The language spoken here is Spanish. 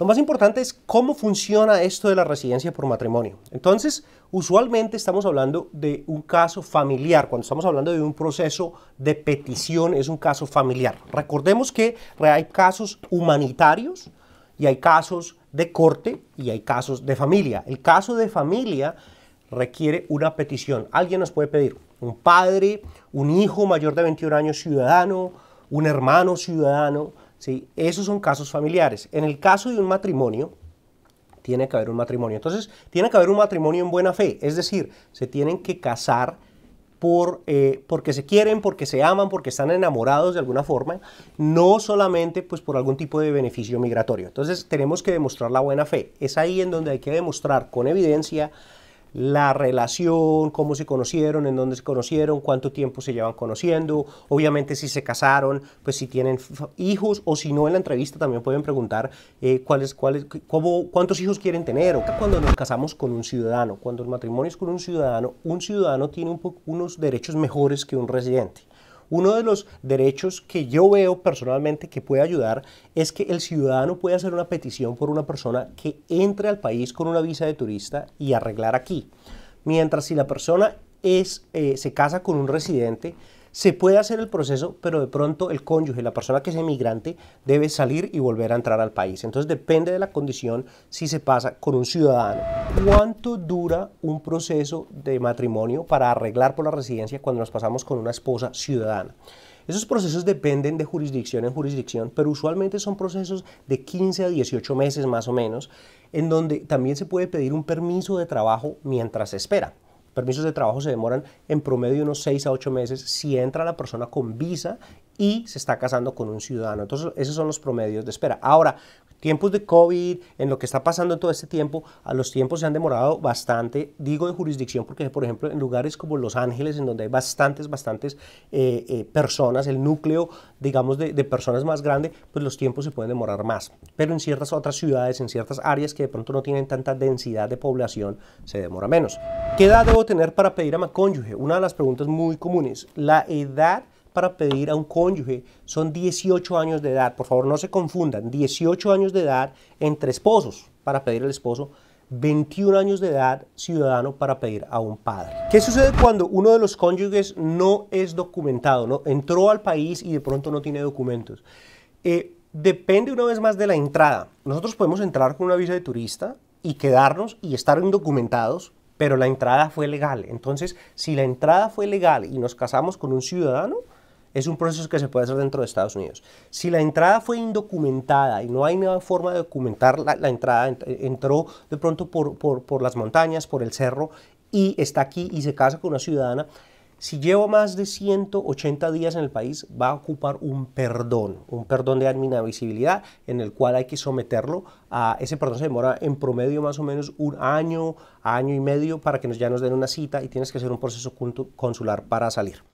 Lo más importante es cómo funciona esto de la residencia por matrimonio. Entonces, usualmente estamos hablando de un caso familiar. Cuando estamos hablando de un proceso de petición, es un caso familiar. Recordemos que hay casos humanitarios y hay casos de corte y hay casos de familia. El caso de familia requiere una petición. Alguien nos puede pedir un padre, un hijo mayor de 21 años ciudadano, un hermano ciudadano, esos son casos familiares. En el caso de un matrimonio, tiene que haber un matrimonio. Entonces, tiene que haber un matrimonio en buena fe, es decir, se tienen que casar por, eh, porque se quieren, porque se aman, porque están enamorados de alguna forma, no solamente pues, por algún tipo de beneficio migratorio. Entonces, tenemos que demostrar la buena fe. Es ahí en donde hay que demostrar con evidencia la relación, cómo se conocieron, en dónde se conocieron, cuánto tiempo se llevan conociendo, obviamente si se casaron, pues si tienen hijos o si no en la entrevista también pueden preguntar eh, cuáles, cuántos hijos quieren tener. O cuando nos casamos con un ciudadano, cuando el matrimonio es con un ciudadano, un ciudadano tiene un unos derechos mejores que un residente. Uno de los derechos que yo veo personalmente que puede ayudar es que el ciudadano puede hacer una petición por una persona que entre al país con una visa de turista y arreglar aquí. Mientras si la persona es, eh, se casa con un residente, se puede hacer el proceso, pero de pronto el cónyuge, la persona que es emigrante, debe salir y volver a entrar al país. Entonces depende de la condición si se pasa con un ciudadano. ¿Cuánto dura un proceso de matrimonio para arreglar por la residencia cuando nos pasamos con una esposa ciudadana? Esos procesos dependen de jurisdicción en jurisdicción, pero usualmente son procesos de 15 a 18 meses más o menos, en donde también se puede pedir un permiso de trabajo mientras se espera permisos de trabajo se demoran en promedio unos 6 a 8 meses si entra la persona con visa y se está casando con un ciudadano. Entonces, esos son los promedios de espera. Ahora, tiempos de COVID, en lo que está pasando en todo este tiempo, a los tiempos se han demorado bastante, digo de jurisdicción, porque por ejemplo en lugares como Los Ángeles, en donde hay bastantes, bastantes eh, eh, personas, el núcleo, digamos, de, de, personas más grande, pues los tiempos se pueden demorar más. Pero en ciertas otras ciudades, en ciertas áreas que de pronto no tienen tanta densidad de población, se demora menos. ¿Qué edad debo tener para pedir a mi cónyuge? Una de las preguntas muy comunes. La edad para pedir a un cónyuge son 18 años de edad. Por favor, no se confundan. 18 años de edad entre esposos para pedir al esposo. 21 años de edad ciudadano para pedir a un padre. ¿Qué sucede cuando uno de los cónyuges no es documentado? ¿no? Entró al país y de pronto no tiene documentos. Eh, depende una vez más de la entrada. Nosotros podemos entrar con una visa de turista y quedarnos y estar indocumentados, pero la entrada fue legal. Entonces, si la entrada fue legal y nos casamos con un ciudadano, es un proceso que se puede hacer dentro de Estados Unidos. Si la entrada fue indocumentada y no hay ninguna forma de documentar la, entrada, entró de pronto por, por, las montañas, por el cerro y está aquí y se casa con una ciudadana, si lleva más de 180 días en el país, va a ocupar un perdón, un perdón de visibilidad en el cual hay que someterlo a ese perdón. Se demora en promedio más o menos un año, año y medio para que nos, ya nos den una cita y tienes que hacer un proceso consular para salir.